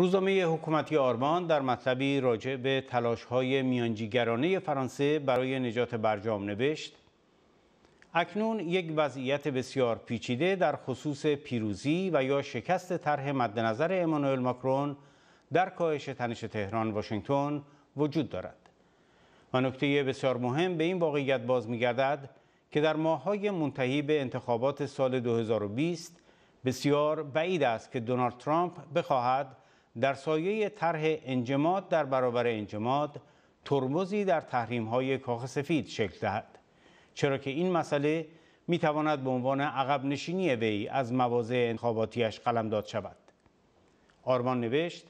روزنامه حکومتی آرمان در مطلبی راجع به تلاش های میانجیگرانه فرانسه برای نجات برجام نوشت اکنون یک وضعیت بسیار پیچیده در خصوص پیروزی و یا شکست طرح مدنظر امانوئل ماکرون در کاهش تنش تهران واشنگتن وجود دارد و نکته بسیار مهم به این واقعیت باز میگردد که در ماههای منتهی به انتخابات سال 2020 بسیار بعید است که دونالد ترامپ بخواهد در سایه طرح انجماد در برابر انجماد ترمزی در تحریم های کاخ سفید شکل دهد چرا که این مسئله می تواند به عنوان عقب نشینی وی از مواضع انتخاباتیش قلمداد شود آرمان نوشت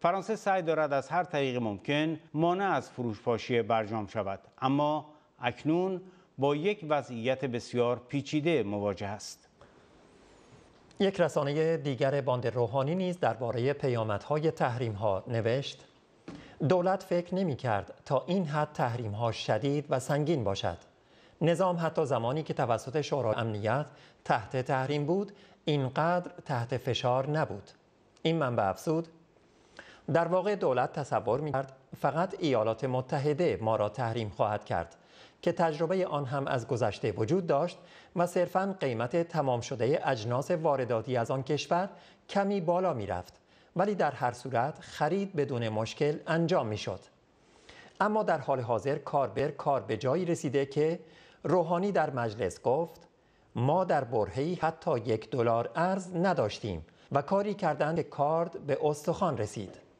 فرانسه سعی دارد از هر طریق ممکن مانع از فروشپاشی برجام شود اما اکنون با یک وضعیت بسیار پیچیده مواجه است یک رسانه دیگر باند روحانی نیز درباره پیامدهای تحریم ها نوشت دولت فکر نمی کرد تا این حد تحریم ها شدید و سنگین باشد نظام حتی زمانی که توسط شورای امنیت تحت تحریم بود اینقدر تحت فشار نبود این منبع افزود در واقع دولت تصور می کرد فقط ایالات متحده ما را تحریم خواهد کرد که تجربه آن هم از گذشته وجود داشت و صرفا قیمت تمام شده اجناس وارداتی از آن کشور کمی بالا می رفت ولی در هر صورت خرید بدون مشکل انجام می شد. اما در حال حاضر کاربر کار به جایی رسیده که روحانی در مجلس گفت ما در برهی حتی یک دلار ارز نداشتیم و کاری کردن کارد به استخوان رسید.